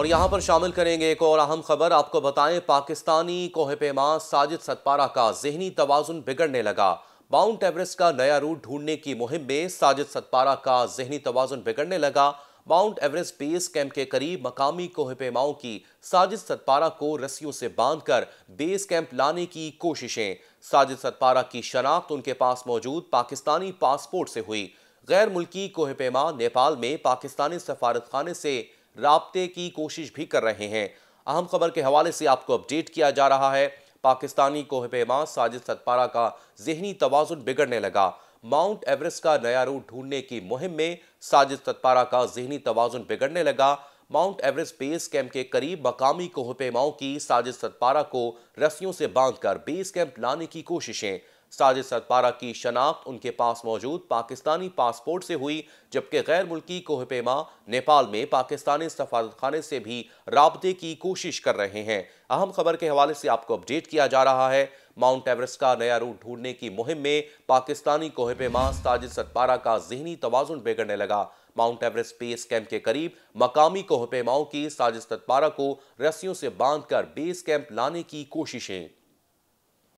और यहाँ पर शामिल करेंगे एक और अहम खबर आपको बताएं पाकिस्तानी कोह पैमा साजिद सतपारा का जहनी तोज़ुन बिगड़ने लगा माउंट एवरेस्ट का नया रूट ढूंढने की मुहिम में साजिद सतपारा का जहनी तोज़ुन बिगड़ने लगा माउंट एवरेस्ट बेस कैंप के करीब मकामी कोह पैमाओं की साजिद सतपारा को रस्सियों से बांधकर बेस कैंप लाने की कोशिशें साजिद सतपारा की शनाख्त उनके पास मौजूद पाकिस्तानी पासपोर्ट से हुई गैर मुल्की कोह पैमा नेपाल में पाकिस्तानी सफारत खाने से रबते की कोशिश भी कर रहे हैं अहम खबर के हवाले से आपको अपडेट किया जा रहा है पाकिस्तानी कोहपेमा साजिद सतपारा का जहनी तोज़ुन बिगड़ने लगा माउंट एवरेस्ट का नया रूट ढूंढने की मुहिम में साजिद सतपारा का जहनी तोज़ुन बिगड़ने लगा माउंट एवरेस्ट बेस कैंप के करीब मकामी कोहपेमाओं की साजिद सतपारा को रस्सियों से बांधकर बेस कैंप लाने की कोशिशें साजिद सतपारा की शनाख्त उनके पास मौजूद पाकिस्तानी पासपोर्ट से हुई जबकि गैर मुल्की कोहपेमा नेपाल में पाकिस्तानी सफारतखाने से भी रबते की कोशिश कर रहे हैं अहम खबर के हवाले से आपको अपडेट किया जा रहा है माउंट एवरेस्ट का नया रूट ढूंढने की मुहिम में पाकिस्तानी कोहपेमा साजिद सतपारा का जहनी तोज़ुन बिगड़ने लगा माउंट एवरेस्ट बेस कैंप के करीब मकामी कोहपेमाओं की साजिश तत्पारा को रस्सियों से बांधकर बेस कैंप लाने की कोशिशें